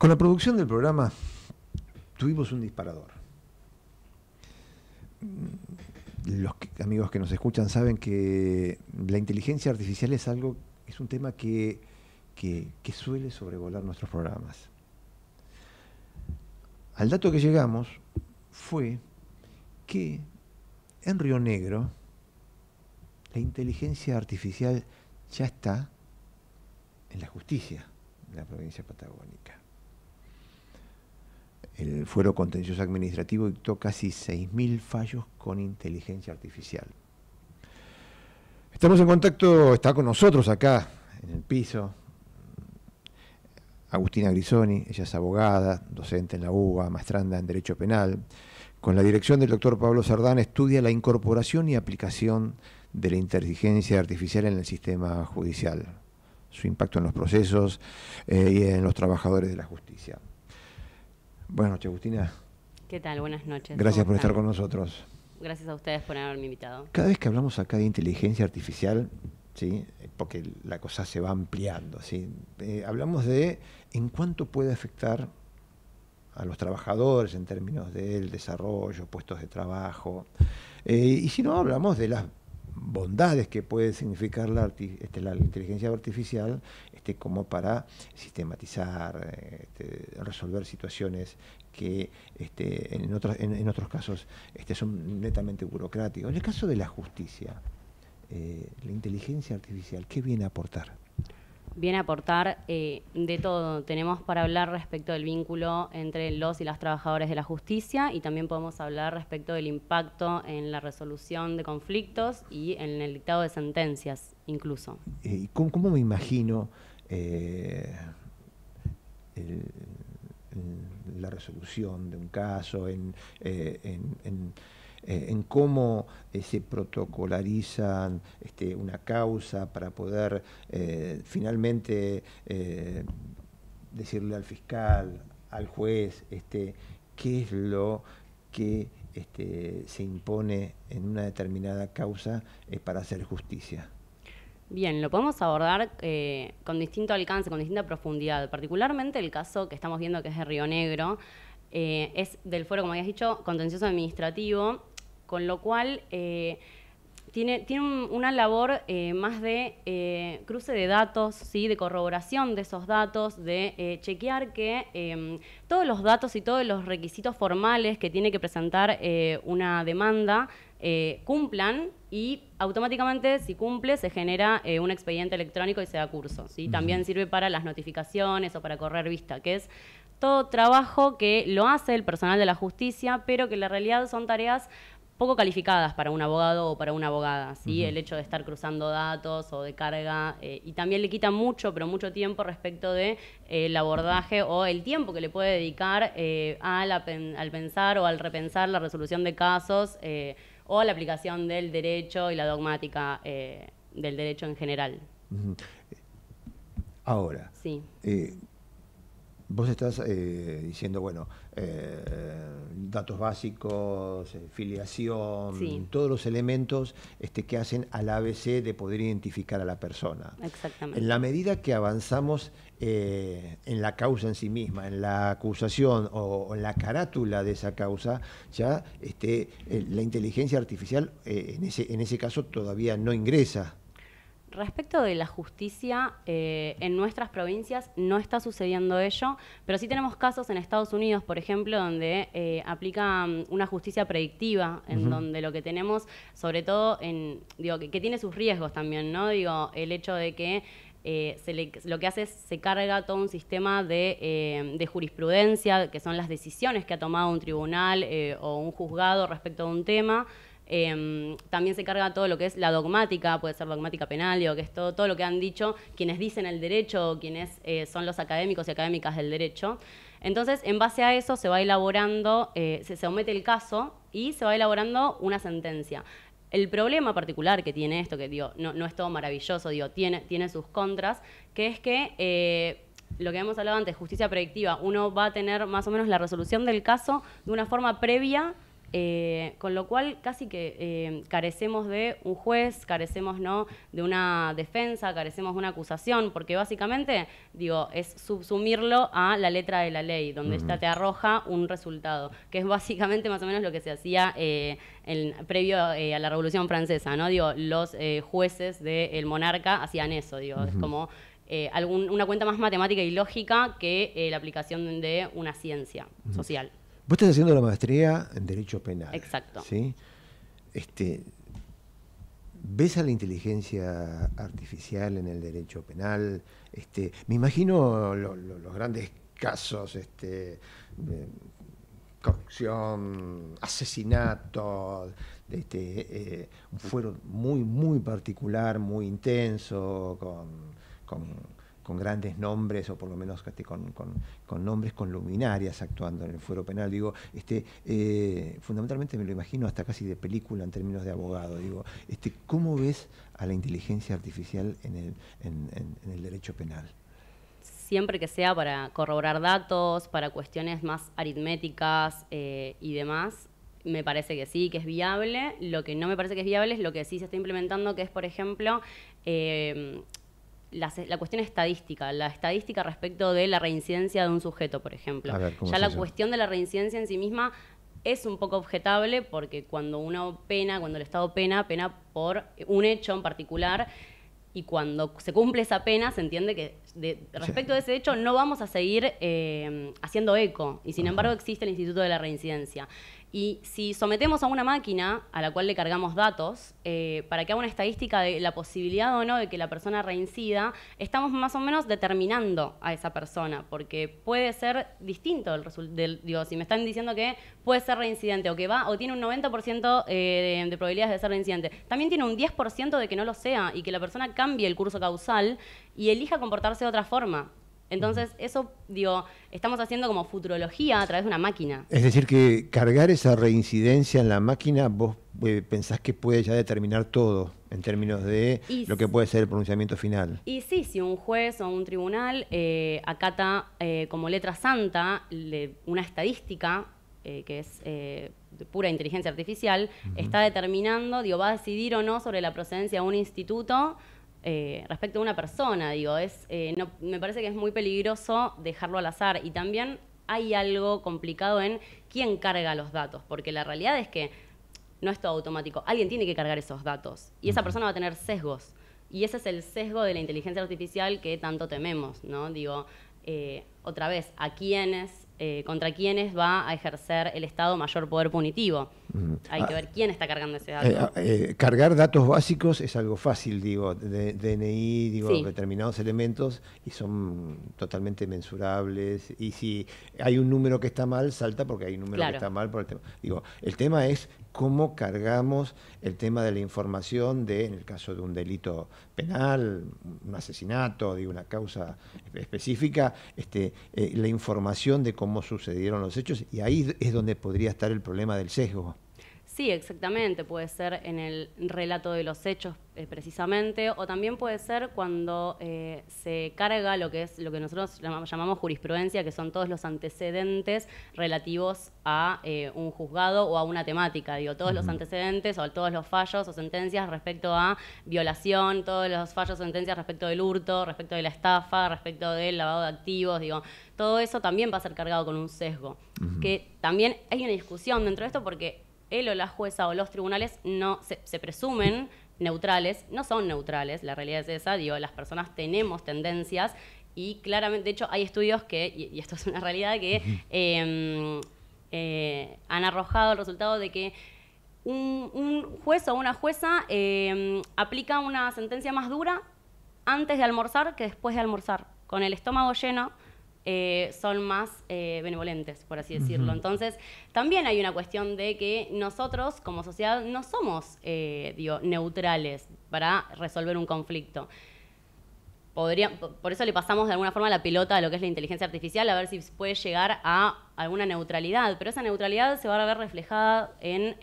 Con la producción del programa tuvimos un disparador. Los amigos que nos escuchan saben que la inteligencia artificial es algo, es un tema que, que suele sobrevolar nuestros programas. Al dato que llegamos fue que en Río Negro la inteligencia artificial ya está en la justicia de la provincia patagónica el fuero contencioso administrativo dictó casi 6.000 fallos con inteligencia artificial. Estamos en contacto, está con nosotros acá, en el piso, Agustina Grisoni, ella es abogada, docente en la UBA, maestranda en Derecho Penal. Con la dirección del doctor Pablo Sardán estudia la incorporación y aplicación de la inteligencia artificial en el sistema judicial, su impacto en los procesos eh, y en los trabajadores de la justicia. Buenas noches, Agustina. ¿Qué tal? Buenas noches. Gracias por estar con nosotros. Gracias a ustedes por haberme invitado. Cada vez que hablamos acá de inteligencia artificial, ¿sí? porque la cosa se va ampliando, ¿sí? Eh, hablamos de en cuánto puede afectar a los trabajadores en términos del desarrollo, puestos de trabajo. Eh, y si no, hablamos de las bondades que puede significar la, este, inteligencia artificial este, como para sistematizar, este, resolver situaciones que en, otros, casos son netamente burocráticos. En el caso de la justicia, eh, la inteligencia artificial, ¿qué viene a aportar? viene a aportar eh, de todo. Tenemos para hablar respecto del vínculo entre los y las trabajadores de la justicia y también podemos hablar respecto del impacto en la resolución de conflictos y en el dictado de sentencias incluso. Eh, ¿Y cómo, me imagino eh, la resolución de un caso en eh, en cómo eh, se protocolarizan este, una causa para poder eh, finalmente decirle al fiscal, al juez, este, qué es lo que este, se impone en una determinada causa para hacer justicia. Bien, lo podemos abordar con distinto alcance, con distinta profundidad. Particularmente el caso que estamos viendo que es de Río Negro, es del fuero, como habías dicho, contencioso administrativo con lo cual eh, tiene, tiene una labor eh, más de eh, cruce de datos, ¿sí? de corroboración de esos datos, de chequear que em, todos los datos y todos los requisitos formales que tiene que presentar una demanda cumplan y automáticamente si cumple se genera un expediente electrónico y se da curso. También sirve para las notificaciones o para correr vista, que es todo trabajo que lo hace el personal de la justicia, pero que en la realidad son tareas poco calificadas para un abogado o para una abogada, ¿sí? El hecho de estar cruzando datos o de carga, eh, y también le quita mucho, pero mucho tiempo respecto de eh, abordaje o el tiempo que le puede dedicar eh, al, pensar o al repensar la resolución de casos o la aplicación del derecho y la dogmática del derecho en general. Ahora, sí. Vos estás eh, diciendo, bueno, eh, datos básicos, eh, filiación, todos los elementos este, que hacen al ABC de poder identificar a la persona. Exactamente. En la medida que avanzamos en la causa en sí misma, en la acusación o, en la carátula de esa causa, ya este, la inteligencia artificial en, ese, en ese caso todavía no ingresa Respecto de la justicia, eh, en nuestras provincias no está sucediendo ello, pero sí tenemos casos en Estados Unidos, por ejemplo, donde eh, aplica una justicia predictiva, en donde lo que tenemos, sobre todo, en, digo, que, tiene sus riesgos también, ¿no? Digo, el hecho de que eh, se lo que hace es se carga todo un sistema de, eh, de jurisprudencia, que son las decisiones que ha tomado un tribunal o un juzgado respecto a un tema. Em, también se carga todo lo que es la dogmática, puede ser dogmática penal, digo, que es todo, todo lo que han dicho quienes dicen el derecho, quienes eh, son los académicos y académicas del derecho. Entonces, en base a eso se va elaborando, eh, se somete el caso y se va elaborando una sentencia. El problema particular que tiene esto, que no, es todo maravilloso, tiene, tiene sus contras, que es que eh, lo que hemos hablado antes, justicia predictiva, uno va a tener más o menos la resolución del caso de una forma previa eh, con lo cual casi que eh, carecemos de un juez, carecemos ¿no? de una defensa, carecemos de una acusación, porque básicamente, digo, es subsumirlo a la letra de la ley, donde esta te arroja un resultado, que es básicamente más o menos lo que se hacía eh, previo a la Revolución Francesa, ¿no? Digo, los jueces del monarca hacían eso, digo, es como una cuenta más matemática y lógica que la aplicación de una ciencia social. Vos estás haciendo la maestría en Derecho Penal. Exacto. Este, ¿Ves a la inteligencia artificial en el derecho penal? Este, me imagino los grandes casos este, de corrupción, asesinato, este, eh, muy, muy particular, muy intenso, con con grandes nombres, o por lo menos con, con, nombres con luminarias actuando en el fuero penal. Digo, este, eh, fundamentalmente me lo imagino hasta casi de película en términos de abogado. Digo, este, ¿cómo ves a la inteligencia artificial en el, derecho penal? siempre que sea para corroborar datos, para cuestiones más aritméticas eh, y demás, me parece que sí, que es viable. Lo que no me parece que es viable es lo que sí se está implementando, que es, por ejemplo, eh, la, cuestión estadística, la estadística respecto de la reincidencia de un sujeto, por ejemplo. ya la cuestión de la reincidencia en sí misma es un poco objetable porque cuando uno pena, cuando el Estado pena, pena por un hecho en particular y cuando se cumple esa pena se entiende que respecto de ese hecho no vamos a seguir eh, haciendo eco y sin embargo existe el Instituto de la Reincidencia. Y si sometemos a una máquina a la cual le cargamos datos eh, para que haga una estadística de la posibilidad o no de que la persona reincida, estamos más o menos determinando a esa persona, porque puede ser distinto el resultado. Digo, si me están diciendo que puede ser reincidente o que va o tiene un 90% eh, de, probabilidades de ser reincidente, también tiene un 10% de que no lo sea y que la persona cambie el curso causal y elija comportarse de otra forma. Entonces, eso, digo, estamos haciendo como futurología a través de una máquina. Es decir, que cargar esa reincidencia en la máquina, vos eh, pensás que puede ya determinar todo en términos de lo que puede ser el pronunciamiento final. Y sí, si un juez o un tribunal eh, acata eh, como letra santa una estadística que es de pura inteligencia artificial, está determinando, digo, va a decidir o no sobre la procedencia de un instituto eh, respecto a una persona, digo, es, eh, me parece que es muy peligroso dejarlo al azar y también hay algo complicado en quién carga los datos, porque la realidad es que no es todo automático, alguien tiene que cargar esos datos y esa persona va a tener sesgos y ese es el sesgo de la inteligencia artificial que tanto tememos, ¿no? Digo, eh, otra vez, ¿a quiénes eh, contra quienes va a ejercer el Estado mayor poder punitivo. Hay que ah, ver quién está cargando ese dato. Eh, ah, eh, cargar datos básicos es algo fácil, digo, de, DNI, digo, determinados elementos y son totalmente mensurables. Y si hay un número que está mal, salta porque hay un número que está mal por el tema. Digo, el tema es cómo cargamos el tema de la información de, en el caso de un delito penal, un asesinato, digo, una causa específica, este, la información de cómo cómo sucedieron los hechos y ahí es donde podría estar el problema del sesgo. Sí, exactamente. Puede ser en el relato de los hechos eh, precisamente, o también puede ser cuando eh, se carga lo que es lo que nosotros llamamos jurisprudencia, que son todos los antecedentes relativos a eh, un juzgado o a una temática. Digo, todos los antecedentes o todos los fallos o sentencias respecto a violación, todos los fallos o sentencias respecto del hurto, respecto de la estafa, respecto del lavado de activos, digo, todo eso también va a ser cargado con un sesgo. Que también hay una discusión dentro de esto porque él o la jueza o los tribunales no se, presumen neutrales, no son neutrales, la realidad es esa, digo, las personas tenemos tendencias y claramente, de hecho, hay estudios que, y, esto es una realidad, que em, eh, han arrojado el resultado de que un, juez o una jueza em, aplica una sentencia más dura antes de almorzar que después de almorzar, con el estómago lleno eh, son más eh, benevolentes, por así decirlo. Entonces, también hay una cuestión de que nosotros como sociedad no somos eh, neutrales para resolver un conflicto. Podría, por eso le pasamos de alguna forma la pelota a lo que es la inteligencia artificial, a ver si puede llegar a alguna neutralidad, pero esa neutralidad se va a ver reflejada en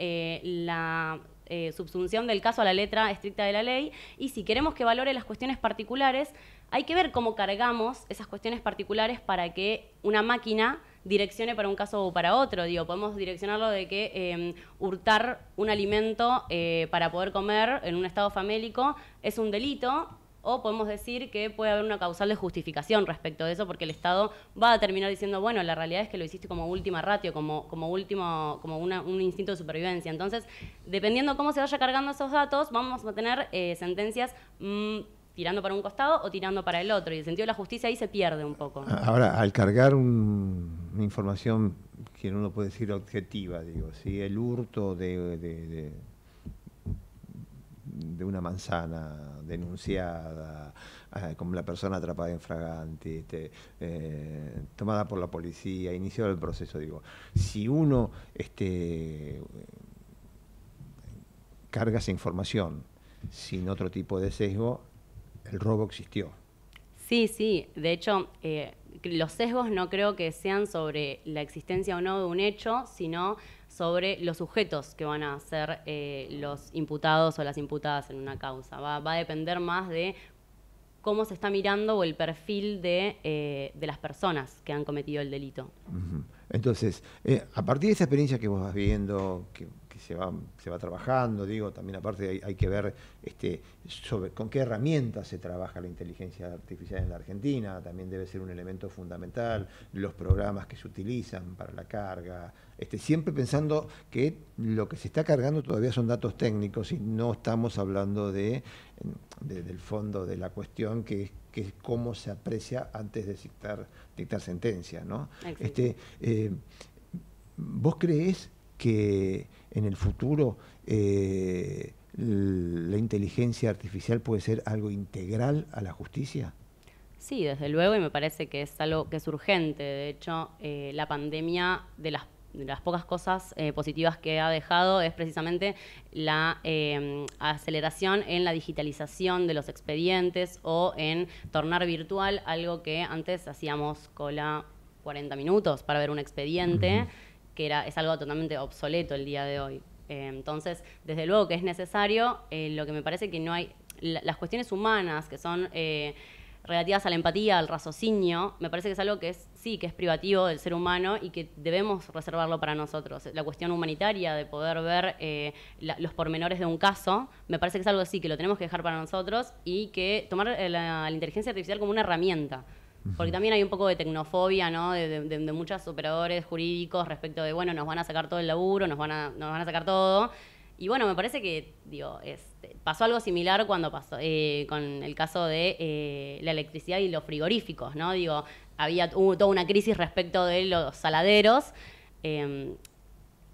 la eh, subsunción del caso a la letra estricta de la ley y si queremos que valore las cuestiones particulares, hay que ver cómo cargamos esas cuestiones particulares para que una máquina direccione para un caso o para otro. Digo, podemos direccionarlo de que em, hurtar un alimento eh, para poder comer en un estado famélico es un delito o podemos decir que puede haber una causal de justificación respecto de eso, porque el Estado va a terminar diciendo, bueno, la realidad es que lo hiciste como última ratio, como, como último, como un instinto de supervivencia. Entonces, dependiendo cómo se vaya cargando esos datos, vamos a tener eh, sentencias mm, tirando para un costado o tirando para el otro. Y el sentido de la justicia ahí se pierde un poco. Ah, ahora, al cargar una información que uno puede decir objetiva, digo, si el hurto de de una manzana denunciada, ah, como la persona atrapada en fraganti, este, eh, tomada por la policía, inició el proceso, digo, si uno este, carga esa información sin otro tipo de sesgo, el robo existió. Sí, sí, de hecho, eh, los sesgos no creo que sean sobre la existencia o no de un hecho, sino sobre los sujetos que van a ser eh, los imputados o las imputadas en una causa. Va, a depender más de cómo se está mirando o el perfil de, eh, las personas que han cometido el delito. Entonces, eh, a partir de esa experiencia que vos vas viendo, que se va, trabajando, digo, también aparte hay, que ver este, con qué herramientas se trabaja la inteligencia artificial en la Argentina, también debe ser un elemento fundamental, los programas que se utilizan para la carga, este, siempre pensando que lo que se está cargando todavía son datos técnicos y no estamos hablando de, del fondo de la cuestión que es cómo se aprecia antes de dictar, dictar sentencia, ¿no? Este, eh, ¿Vos crees que en el futuro eh, la inteligencia artificial puede ser algo integral a la justicia? Sí, desde luego, y me parece que es algo que es urgente. De hecho, eh, la pandemia de las pocas cosas eh, positivas que ha dejado es precisamente la aceleración en la digitalización de los expedientes o en tornar virtual algo que antes hacíamos cola 40 minutos para ver un expediente que es algo totalmente obsoleto el día de hoy. Eh, entonces, desde luego que es necesario, eh, lo que me parece que no hay, las cuestiones humanas que son eh, relativas a la empatía, al raciocinio, me parece que es algo que sí, que es privativo del ser humano y que debemos reservarlo para nosotros. La cuestión humanitaria de poder ver los pormenores de un caso, me parece que es algo sí, que lo tenemos que dejar para nosotros y que tomar la inteligencia artificial como una herramienta. Porque también hay un poco de tecnofobia, ¿no? De, muchos operadores jurídicos respecto de, bueno, nos van a sacar todo el laburo, nos van a, nos van a sacar todo. Y bueno, me parece que, digo, pasó algo similar cuando pasó eh, con el caso de eh, la electricidad y los frigoríficos, ¿no? Digo, había toda una crisis respecto de los saladeros. Em,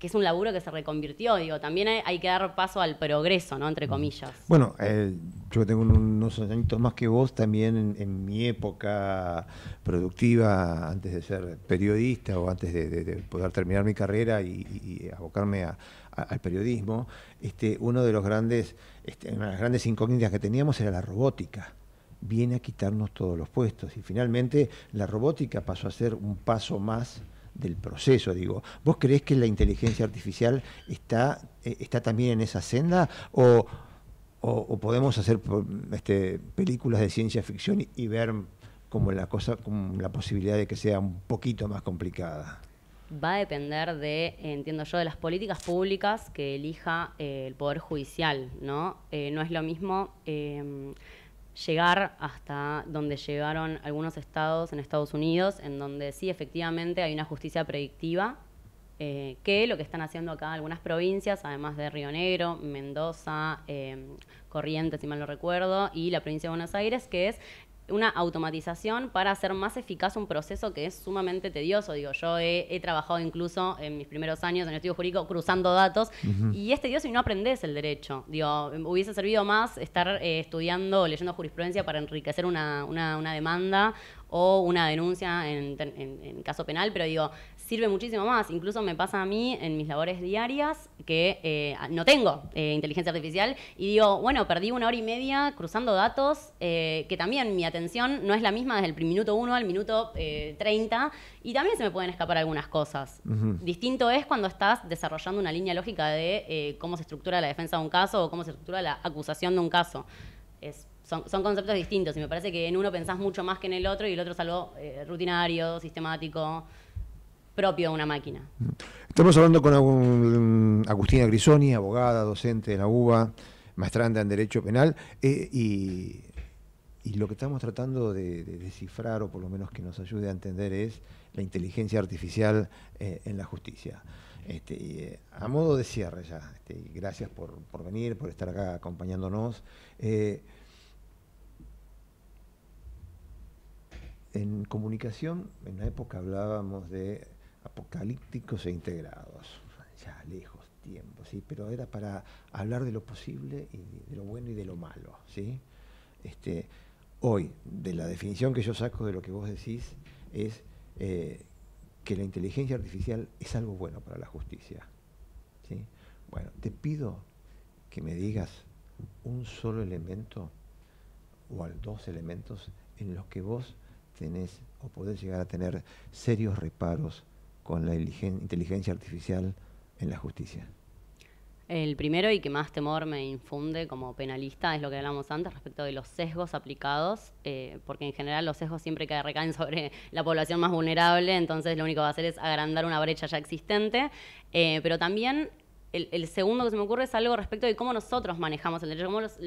que es un laburo que se reconvirtió, digo, también hay, que dar paso al progreso, ¿no? Entre comillas. Bueno, eh, yo tengo unos añitos más que vos también en, mi época productiva, antes de ser periodista o antes de, poder terminar mi carrera y, abocarme al periodismo, este, uno de los grandes, este, una de las grandes incógnitas que teníamos era la robótica viene a quitarnos todos los puestos y finalmente la robótica pasó a ser un paso más del proceso, digo. ¿Vos crees que la inteligencia artificial está, eh, está también en esa senda o, podemos hacer este, películas de ciencia ficción y, ver como la cosa, con la posibilidad de que sea un poquito más complicada? Va a depender de, entiendo yo, de las políticas públicas que elija eh, el Poder Judicial, ¿no? Eh, no es lo mismo... Em, llegar hasta donde llegaron algunos estados en Estados Unidos, en donde sí efectivamente hay una justicia predictiva, eh, que lo que están haciendo acá algunas provincias, además de Río Negro, Mendoza, eh, Corrientes, si mal no recuerdo, y la provincia de Buenos Aires, que es una automatización para hacer más eficaz un proceso que es sumamente tedioso. Digo, yo he, trabajado incluso en mis primeros años en el estudio jurídico cruzando datos y es tedioso y no aprendes el derecho. Digo, em, hubiese servido más estar eh, estudiando, leyendo jurisprudencia para enriquecer una, demanda o una denuncia en, en, caso penal, pero digo, sirve muchísimo más. Incluso me pasa a mí en mis labores diarias que eh, no tengo eh, inteligencia artificial y digo, bueno, perdí una hora y media cruzando datos, eh, que también mi atención no es la misma desde el minuto 1 al minuto 30 y también se me pueden escapar algunas cosas. Distinto es cuando estás desarrollando una línea lógica de cómo se estructura la defensa de un caso o cómo se estructura la acusación de un caso. son, conceptos distintos y me parece que en uno pensás mucho más que en el otro y el otro es algo rutinario, sistemático propio de una máquina. Mm. Estamos hablando con mm, Agustina Grisoni, abogada, docente de la UBA, maestranda en Derecho Penal, eh, y, lo que estamos tratando de, descifrar, o por lo menos que nos ayude a entender, es la inteligencia artificial eh, en la justicia. Este, eh, a modo de cierre ya, este, gracias por, por, venir, por estar acá acompañándonos. en comunicación, en la época hablábamos de apocalípticos e integrados. Ya lejos tiempo, ¿sí? pero era para hablar de lo posible, y de lo bueno y de lo malo. ¿sí? Este, hoy, de la definición que yo saco de lo que vos decís, es eh, que la inteligencia artificial es algo bueno para la justicia. Bueno, te pido que me digas un solo elemento o dos elementos en los que vos tenés o podés llegar a tener serios reparos con la inteligencia artificial en la justicia? El primero y que más temor me infunde como penalista es lo que hablamos antes respecto de los sesgos aplicados, eh, porque en general los sesgos siempre que recaen sobre la población más vulnerable, entonces lo único que va a hacer es agrandar una brecha ya existente, eh, pero también el, segundo que se me ocurre es algo respecto de cómo nosotros manejamos el derecho, cómo los,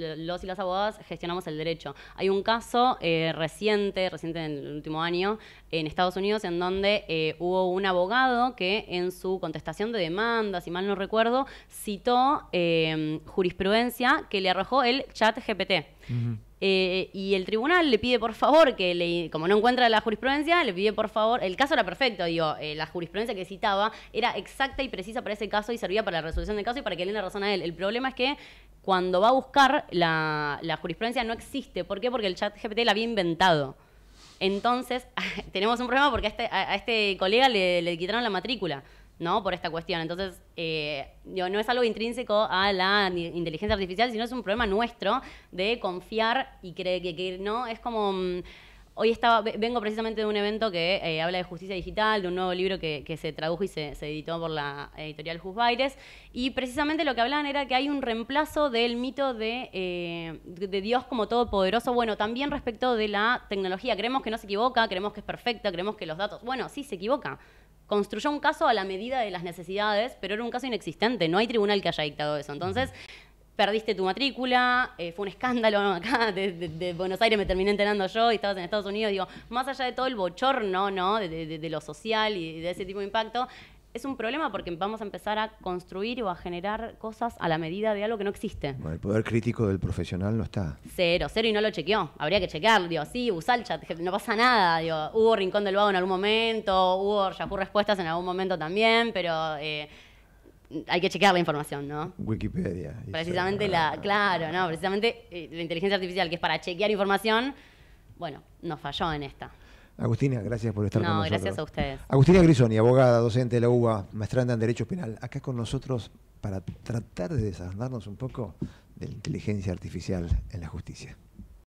y las abogadas gestionamos el derecho. Hay un caso eh, reciente, reciente en el último año, en Estados Unidos, en donde eh, hubo un abogado que en su contestación de demanda, si mal no recuerdo, citó eh, jurisprudencia que le arrojó el chat GPT. Eh, y el tribunal le pide por favor que, le, como no encuentra la jurisprudencia, le pide por favor, el caso era perfecto, digo, eh, la jurisprudencia que citaba era exacta y precisa para ese caso y servía para la resolución del caso y para que le den a él. El problema es que cuando va a buscar, la, jurisprudencia no existe. ¿Por qué? Porque el chat GPT la había inventado. Entonces, tenemos un problema porque a este, este colega le quitaron la matrícula. ¿no? Por esta cuestión. Entonces, eh, no es algo intrínseco a la inteligencia artificial, sino es un problema nuestro de confiar y creer que, no es como... Mm, hoy estaba, vengo precisamente de un evento que eh, habla de justicia digital, de un nuevo libro que, se tradujo y se, se, editó por la editorial Baires, y precisamente lo que hablaban era que hay un reemplazo del mito de, eh, de Dios como todopoderoso, bueno, también respecto de la tecnología, creemos que no se equivoca, creemos que es perfecta, creemos que los datos, bueno, sí se equivoca, construyó un caso a la medida de las necesidades, pero era un caso inexistente, no hay tribunal que haya dictado eso. Entonces, perdiste tu matrícula, eh, fue un escándalo acá de, Buenos Aires, me terminé enterando yo y estabas en Estados Unidos, digo, más allá de todo el bochorno, ¿no? de, lo social y de ese tipo de impacto, es un problema porque vamos a empezar a construir o a generar cosas a la medida de algo que no existe. Bueno, el poder crítico del profesional no está. Cero, cero y no lo chequeó. Habría que chequearlo. Digo, sí, usá el chat, no pasa nada. Digo, hubo Rincón del Vago en algún momento, hubo Yahoo Respuestas en algún momento también, pero... Eh, hay que chequear la información, ¿no? Wikipedia. Precisamente la, ah, claro, no, precisamente eh, la inteligencia artificial que es para chequear información, bueno, nos falló en esta. Agustina, gracias por estar con nosotros. No, gracias a ustedes. Agustina Grisoni, abogada, docente de la UBA, maestranda en Derecho Penal, acá con nosotros para tratar de desandarnos un poco de la inteligencia artificial en la justicia.